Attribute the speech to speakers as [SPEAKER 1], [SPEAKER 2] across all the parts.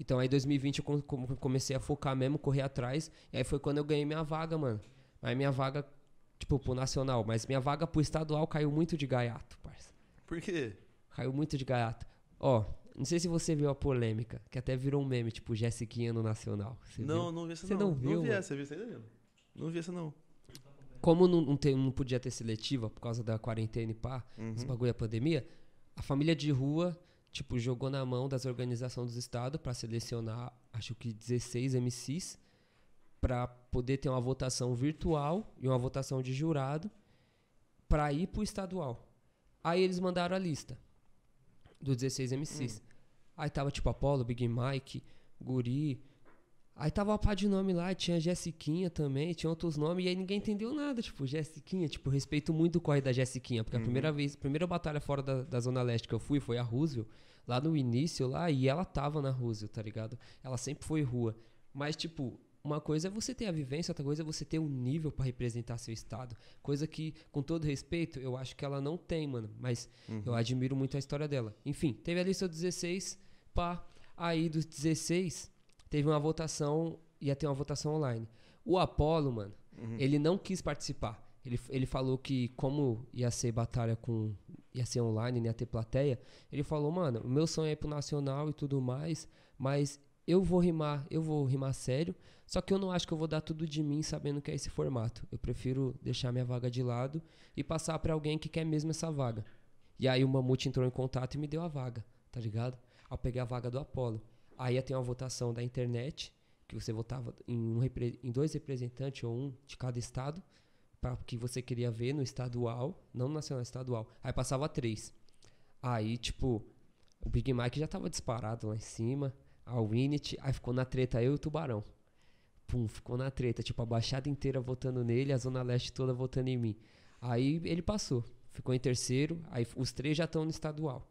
[SPEAKER 1] Então aí 2020 eu comecei a focar mesmo, correr atrás. E aí foi quando eu ganhei minha vaga, mano. Aí minha vaga, tipo, pro nacional, mas minha vaga pro estadual caiu muito de gaiato, parça. Por quê? Caiu muito de gaiato. Ó, não sei se você viu a polêmica, que até virou um meme, tipo, Jessiquinha no Nacional. Você não, viu? não vi essa você não. não viu, não vi essa, você viu essa ainda? Não vi essa não. Como não, não, tem, não podia ter seletiva por causa da quarentena e pá, uhum. esse bagulho da pandemia, a família de rua tipo, jogou na mão das organizações dos estados para selecionar, acho que 16 MCs, para poder ter uma votação virtual e uma votação de jurado para ir pro estadual. Aí eles mandaram a lista dos 16 MCs. Hum. Aí tava tipo Apollo, Big Mike, Guri, Aí tava uma pá de nome lá, tinha Jessiquinha também, tinha outros nomes, e aí ninguém entendeu nada, tipo, Jessiquinha, tipo, respeito muito o corre da Jessiquinha, porque uhum. a primeira vez, primeira batalha fora da, da Zona Leste que eu fui foi a Roosevelt, lá no início lá, e ela tava na Roosevelt, tá ligado? Ela sempre foi rua. Mas, tipo, uma coisa é você ter a vivência, outra coisa é você ter um nível para representar seu estado. Coisa que, com todo respeito, eu acho que ela não tem, mano. Mas uhum. eu admiro muito a história dela. Enfim, teve ali seu 16, pá. Aí dos 16, teve uma votação, ia ter uma votação online. O Apollo, mano, uhum. ele não quis participar. Ele, ele falou que como ia ser batalha com. ia ser online, né, ia ter plateia, ele falou, mano, o meu sonho é ir pro Nacional e tudo mais, mas eu vou rimar, eu vou rimar sério, só que eu não acho que eu vou dar tudo de mim sabendo que é esse formato. Eu prefiro deixar minha vaga de lado e passar para alguém que quer mesmo essa vaga. E aí o Mamute entrou em contato e me deu a vaga, tá ligado? Ao pegar a vaga do Apollo Aí ia ter uma votação da internet, que você votava em, um, em dois representantes ou um de cada estado, para que você queria ver no estadual, não no nacional, estadual. Aí passava três. Aí, tipo, o Big Mike já tava disparado lá em cima, a Winnet, aí ficou na treta eu e o Tubarão. Pum, ficou na treta, tipo, a Baixada inteira votando nele, a Zona Leste toda votando em mim. Aí ele passou, ficou em terceiro, aí os três já estão no estadual.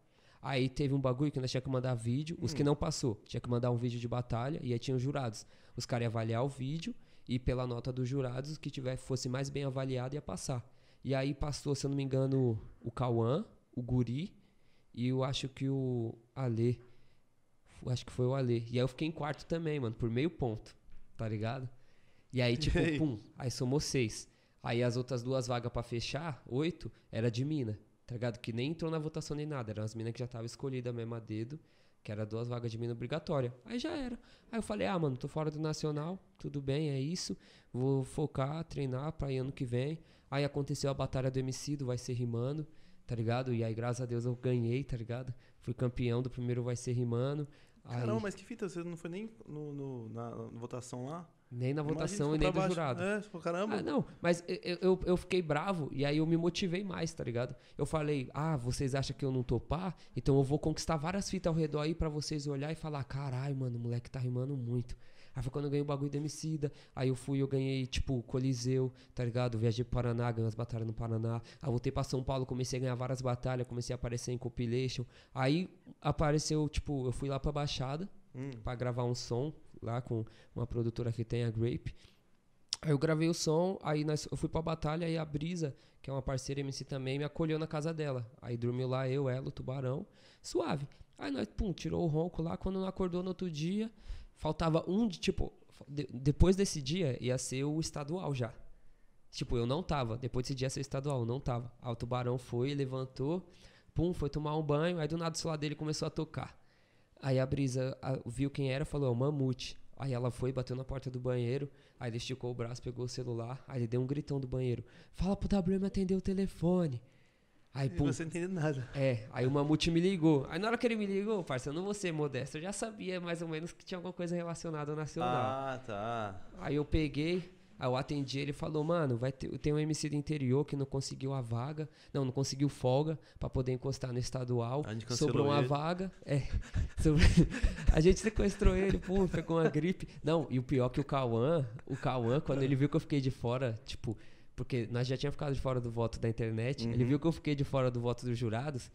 [SPEAKER 1] Aí teve um bagulho que nós tinha que mandar vídeo, os hum. que não passou, tinha que mandar um vídeo de batalha e aí tinham jurados. Os caras iam avaliar o vídeo e pela nota dos jurados, o que tiver fosse mais bem avaliado ia passar. E aí passou, se eu não me engano, o Cauã, o Guri e eu acho que o Alê. Acho que foi o Alê. E aí eu fiquei em quarto também, mano, por meio ponto, tá ligado? E aí, tipo, e aí? pum, aí somou seis. Aí as outras duas vagas para fechar, oito, era de mina tá ligado? Que nem entrou na votação nem nada. Eram as minas que já tava escolhida mesmo a dedo, que era duas vagas de mina obrigatória. Aí já era. Aí eu falei, ah, mano, tô fora do Nacional, tudo bem, é isso. Vou focar, treinar pra ir ano que vem. Aí aconteceu a batalha do MC, do Vai Ser Rimando, tá ligado? E aí, graças a Deus, eu ganhei, tá ligado? Fui campeão do primeiro Vai Ser Rimando. Aí... Caramba, mas que fita, você não foi nem no, no na, na votação lá? Nem na votação e nem do jurado. É, pô, caramba. Ah, não, mas eu, eu, eu, fiquei bravo e aí eu me motivei mais, tá ligado? Eu falei, ah, vocês acham que eu não topar? Então eu vou conquistar várias fitas ao redor aí para vocês olhar e falar, caralho, mano, o moleque tá rimando muito. Aí foi quando eu ganhei o bagulho da Emicida. Aí eu fui, eu ganhei, tipo, Coliseu, tá ligado? Viajei pro Paraná, ganhei as batalhas no Paraná. Aí voltei pra São Paulo, comecei a ganhar várias batalhas, comecei a aparecer em compilation. Aí apareceu, tipo, eu fui lá pra Baixada hum. pra gravar um som lá com uma produtora que tem a Grape. Aí eu gravei o som, aí nós, eu fui pra batalha e a Brisa, que é uma parceira MC também, me acolheu na casa dela. Aí dormiu lá eu, ela, o tubarão, suave. Aí nós, pum, tirou o ronco lá, quando não acordou no outro dia, faltava um de, tipo, de, depois desse dia ia ser o estadual já. Tipo, eu não tava, depois desse dia ia ser o estadual, não tava. Aí o tubarão foi, levantou, pum, foi tomar um banho, aí do nada o celular dele começou a tocar. Aí a Brisa a, viu quem era falou, é o Mamute. Aí ela foi, bateu na porta do banheiro, aí ele esticou o braço, pegou o celular, aí ele deu um gritão do banheiro. Fala pro WM atender o telefone. Aí, pum, você não entendeu nada. É, aí o Mamute me ligou. Aí na hora que ele me ligou, parceiro, eu não vou ser modesto, eu já sabia mais ou menos que tinha alguma coisa relacionada ao nacional. Ah, tá. Aí eu peguei, Aí eu atendi, ele falou, mano, vai ter, tem um MC do interior que não conseguiu a vaga, não, não conseguiu folga para poder encostar no estadual. A gente sobrou uma ele. vaga. É, sobre, a gente sequestrou ele, pô, pegou uma gripe. Não, e o pior é que o Cauã, o Cauã, quando ele viu que eu fiquei de fora, tipo, porque nós já tínhamos ficado de fora do voto da internet, uhum. ele viu que eu fiquei de fora do voto dos jurados.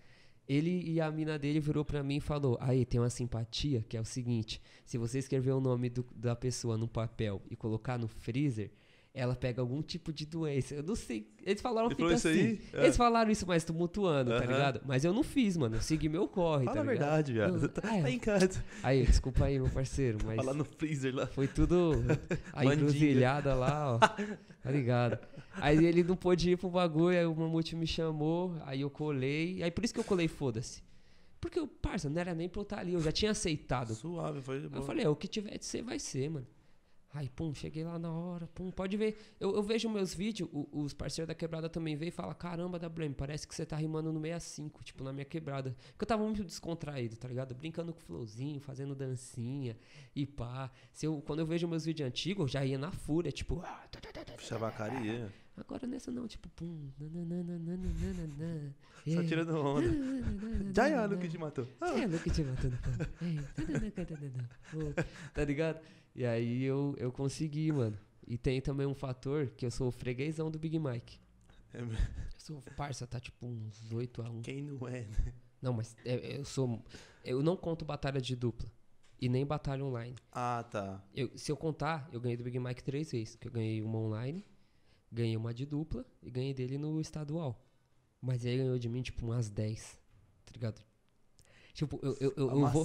[SPEAKER 1] Ele e a mina dele virou para mim e falou: Aí, tem uma simpatia que é o seguinte: se você escrever o nome do, da pessoa no papel e colocar no freezer, ela pega algum tipo de doença. Eu não sei. Eles falaram que assim. Aí? É. Eles falaram isso mas tumultuando, uhum. tá ligado? Mas eu não fiz, mano. Eu segui meu corre, Fala tá ligado? Fala a verdade, viado. Tá, ah, tá é. em casa. Aí, desculpa aí, meu parceiro, tá mas... lá no freezer, lá. Foi tudo... A encruzilhada lá, ó. Tá ligado? Aí ele não pôde ir pro bagulho, aí o Mamute me chamou, aí eu colei. Aí por isso que eu colei, foda-se. Porque, parça, não era nem pra eu estar tá ali. Eu já tinha aceitado. Suave, foi de boa. Eu falei, é, o que tiver de ser, vai ser, mano. Aí, pum, cheguei lá na hora, pum, pode ver. Eu, eu vejo meus vídeos, o, os parceiros da quebrada também veem e falam, caramba, WM, parece que você tá rimando no 65, tipo, na minha quebrada. Porque eu tava muito descontraído, tá ligado? Brincando com o flowzinho, fazendo dancinha e pá. Se eu, quando eu vejo meus vídeos antigos, eu já ia na fúria, tipo... Chavacaria. Agora nessa não, tipo, pum. Só é. tirando onda. Já é a Luke te matou. é a Luke te matou. É, tá ligado? E aí eu, eu consegui, mano. E tem também um fator que eu sou o freguesão do Big Mike. É mesmo? Eu sou parça, tá tipo uns 8 a 1. Quem não é, né? Não, mas é, eu sou. Eu não conto batalha de dupla. E nem batalha online. Ah, tá. Eu, se eu contar, eu ganhei do Big Mike três vezes. Que eu ganhei uma online, Ganhei uma de dupla e ganhei dele no estadual. Mas ele ganhou de mim, tipo, umas 10. Tá ligado? Tipo, eu, eu, eu, eu vou.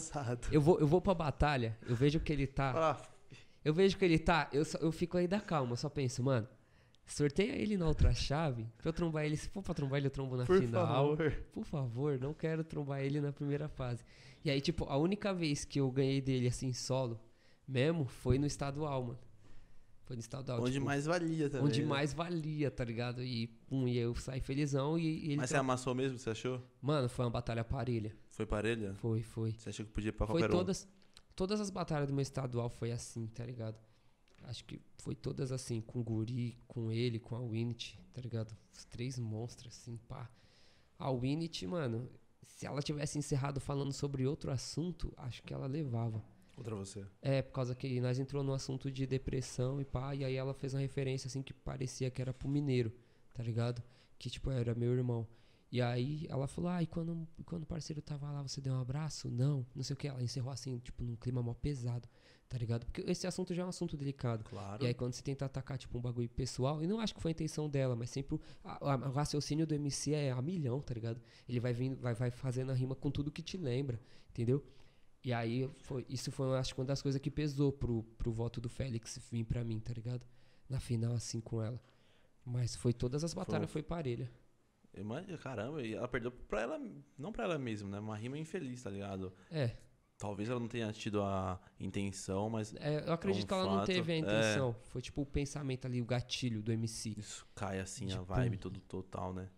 [SPEAKER 1] Eu vou, eu vou pra batalha, eu vejo que ele tá. Ah. Eu vejo que ele tá, eu, só, eu fico aí da calma, só penso, mano. Sorteia ele na outra chave pra eu trombar ele. Se for pra trombar ele, eu trombo na Por final. Favor. Por favor, não quero trombar ele na primeira fase. E aí, tipo, a única vez que eu ganhei dele assim, solo, mesmo, foi no estadual, mano. Foi no estadual. Onde tipo, mais valia também. Tá onde né? mais valia, tá ligado? E, pum, e eu saí felizão e, e Mas você amassou mesmo, você achou? Mano, foi uma batalha parelha. Foi parelha? Foi, foi. Você achou que podia ir pra foi qualquer todas, um? Todas as batalhas do meu estadual foi assim, tá ligado? Acho que foi todas assim, com o Guri, com ele, com a Winit, tá ligado? Os três monstros, assim, pá. A Winit, mano, se ela tivesse encerrado falando sobre outro assunto, acho que ela levava. Contra você. É, por causa que nós entrou no assunto de depressão e pá, e aí ela fez uma referência assim que parecia que era pro mineiro, tá ligado? Que tipo, era meu irmão. E aí ela falou, ah, e quando, quando o parceiro tava lá, você deu um abraço? Não, não sei o que. Ela encerrou assim, tipo, num clima mó pesado, tá ligado? Porque esse assunto já é um assunto delicado. Claro. E aí quando você tenta atacar, tipo, um bagulho pessoal, e não acho que foi a intenção dela, mas sempre o, a, a, o raciocínio do MC é a milhão, tá ligado? Ele vai vindo, vai, vai fazendo a rima com tudo que te lembra, entendeu? E aí, foi, isso foi, acho que uma das coisas que pesou pro, pro voto do Félix vir pra mim, tá ligado? Na final, assim, com ela. Mas foi todas as batalhas, foi, foi parelha. caramba, e ela perdeu pra ela, não pra ela mesma, né? Uma rima infeliz, tá ligado? É. Talvez ela não tenha tido a intenção, mas. É, eu acredito é um que ela fato. não teve a é. intenção. É. Foi tipo o pensamento ali, o gatilho do MC. Isso cai assim, tipo, a vibe todo total, né?